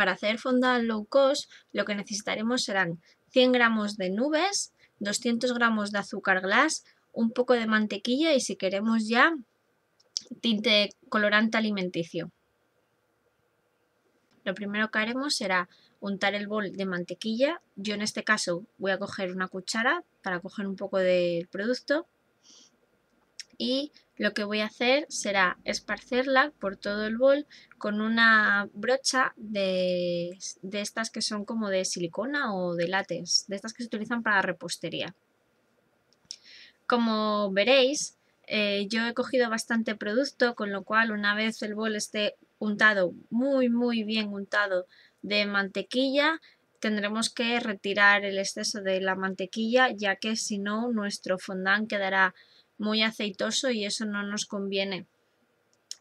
para hacer fondant low cost lo que necesitaremos serán 100 gramos de nubes, 200 gramos de azúcar glass, un poco de mantequilla y si queremos ya tinte colorante alimenticio. Lo primero que haremos será untar el bol de mantequilla. Yo en este caso voy a coger una cuchara para coger un poco del producto y lo que voy a hacer será esparcerla por todo el bol con una brocha de, estas que son como de silicona o de látex, de estas que se utilizan para repostería. Como veréis, eh, yo he cogido bastante producto, con lo cual una vez el bol esté untado, muy muy bien untado de mantequilla, tendremos que retirar el exceso de la mantequilla, ya que si no nuestro fondant quedará muy aceitoso y eso no nos conviene.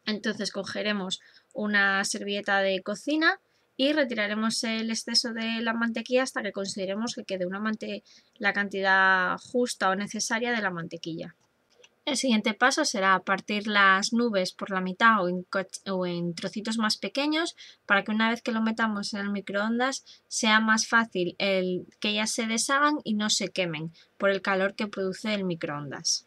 Entonces cogeremos una servilleta de cocina y retiraremos el exceso de la mantequilla hasta que consideremos que quede una la cantidad justa o necesaria de la mantequilla. El siguiente paso será partir las nubes por la mitad o en, trocitos más pequeños para que una vez que lo metamos en el microondas sea más fácil el que ellas se deshagan y no se quemen por el calor que produce el microondas.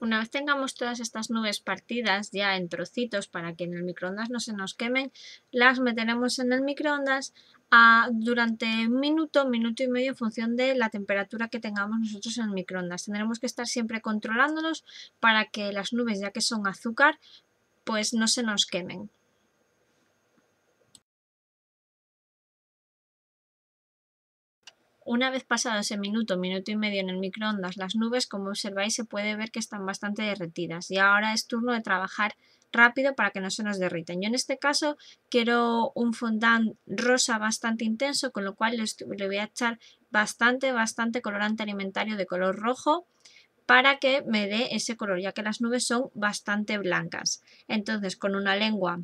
Una vez tengamos todas estas nubes partidas ya en trocitos para que en el microondas no se nos quemen, las meteremos en el microondas ah, durante un minuto, minuto y medio en función de la temperatura que tengamos nosotros en el microondas. Tendremos que estar siempre controlándolos para que las nubes, ya que son azúcar, pues no se nos quemen. Una vez pasado ese minuto, minuto y medio en el microondas, las nubes, como observáis, se puede ver que están bastante derretidas y ahora es turno de trabajar rápido para que no se nos derriten. Yo en este caso quiero un fondant rosa bastante intenso, con lo cual le voy a echar bastante, bastante colorante alimentario de color rojo para que me dé ese color, ya que las nubes son bastante blancas. Entonces, con una lengua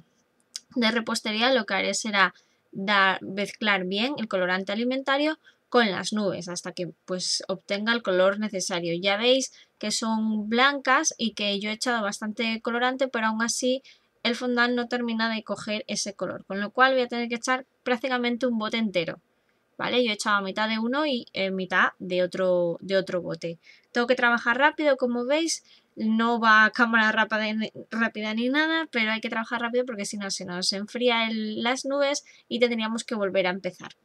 de repostería lo que haré será dar, mezclar bien el colorante alimentario con las nubes hasta que pues obtenga el color necesario. Ya veis que son blancas y que yo he echado bastante colorante, pero aún así el fondal no termina de coger ese color, con lo cual voy a tener que echar prácticamente un bote entero. ¿Vale? Yo he echado mitad de uno y eh, mitad de otro, de otro bote. Tengo que trabajar rápido, como veis, no va cámara rápida, ni nada, pero hay que trabajar rápido porque si no se nos enfría las nubes y tendríamos que volver a empezar.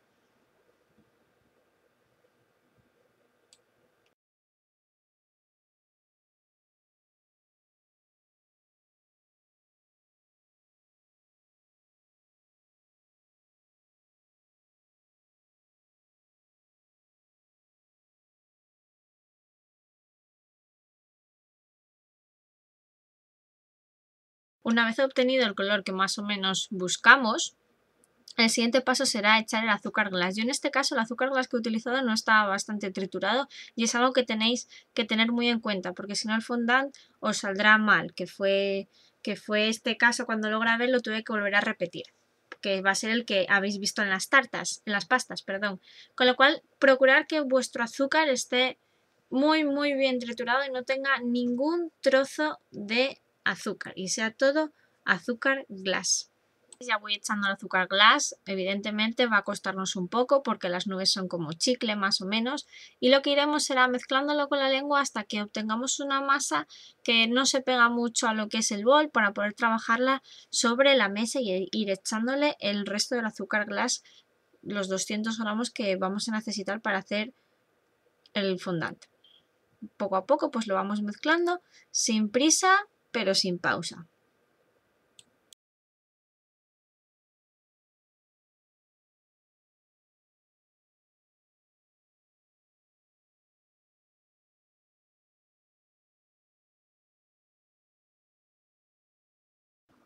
Una vez obtenido el color que más o menos buscamos, el siguiente paso será echar el azúcar glas. Yo en este caso el azúcar glas que he utilizado no estaba bastante triturado y es algo que tenéis que tener muy en cuenta porque si no el fondant os saldrá mal, que fue, que fue este caso cuando lo grabé lo tuve que volver a repetir que va a ser el que habéis visto en las tartas, en las pastas, perdón. Con lo cual, procurar que vuestro azúcar esté muy, muy bien triturado y no tenga ningún trozo de azúcar y sea todo azúcar glass. Ya voy echando el azúcar glass, evidentemente va a costarnos un poco porque las nubes son como chicle más o menos y lo que iremos será mezclándolo con la lengua hasta que obtengamos una masa que no se pega mucho a lo que es el bol para poder trabajarla sobre la mesa y e ir echándole el resto del azúcar glass, los 200 gramos que vamos a necesitar para hacer el fondant. Poco a poco pues lo vamos mezclando sin prisa pero sin pausa.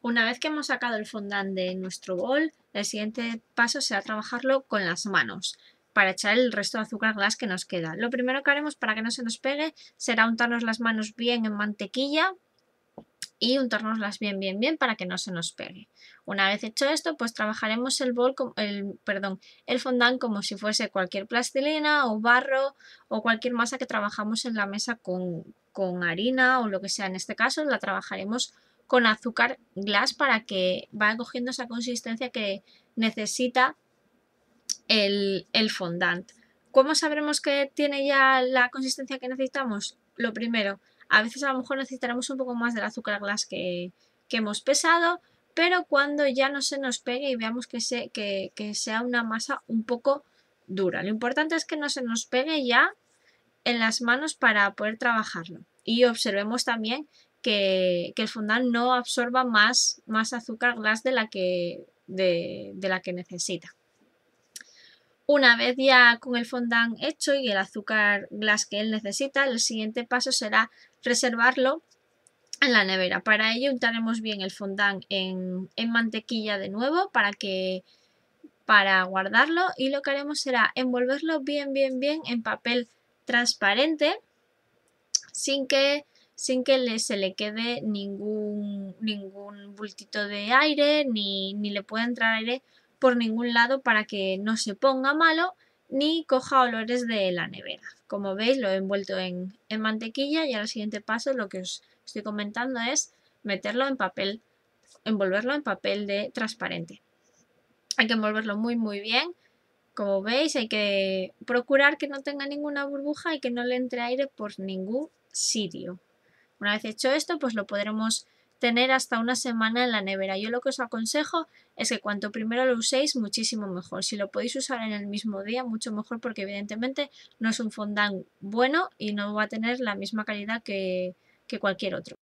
Una vez que hemos sacado el fondant de nuestro bol, el siguiente paso será trabajarlo con las manos para echar el resto de azúcar glass que nos queda. Lo primero que haremos para que no se nos pegue será untarnos las manos bien en mantequilla y untárnoslas bien, bien, bien para que no se nos pegue. Una vez hecho esto, pues trabajaremos el, bol perdón, el fondant como si fuese cualquier plastilina o barro o cualquier masa que trabajamos en la mesa con, con harina o lo que sea. En este caso la trabajaremos con azúcar glass para que vaya cogiendo esa consistencia que necesita el, el fondant. ¿Cómo sabremos que tiene ya la consistencia que necesitamos? Lo primero, a veces a lo mejor necesitaremos un poco más del azúcar glass que, hemos pesado, pero cuando ya no se nos pegue y veamos que, sea una masa un poco dura. Lo importante es que no se nos pegue ya en las manos para poder trabajarlo. Y observemos también que, el fondant no absorba más, azúcar glass de la, que, de la que necesita. Una vez ya con el fondant hecho y el azúcar glass que él necesita, el siguiente paso será reservarlo en la nevera. Para ello untaremos bien el fondant en, mantequilla de nuevo para que para guardarlo y lo que haremos será envolverlo bien bien bien en papel transparente sin que sin que le, se le quede ningún, ningún bultito de aire ni, ni, le pueda entrar aire por ningún lado para que no se ponga malo ni coja olores de la nevera. Como veis lo he envuelto en, mantequilla y ahora el siguiente paso lo que os estoy comentando es meterlo en papel, envolverlo en papel de transparente. Hay que envolverlo muy muy bien. Como veis hay que procurar que no tenga ninguna burbuja y que no le entre aire por ningún sitio. Una vez hecho esto pues lo podremos tener hasta una semana en la nevera. Yo lo que os aconsejo es que cuanto primero lo uséis, muchísimo mejor. Si lo podéis usar en el mismo día, mucho mejor porque evidentemente no es un fondant bueno y no va a tener la misma calidad que, que cualquier otro.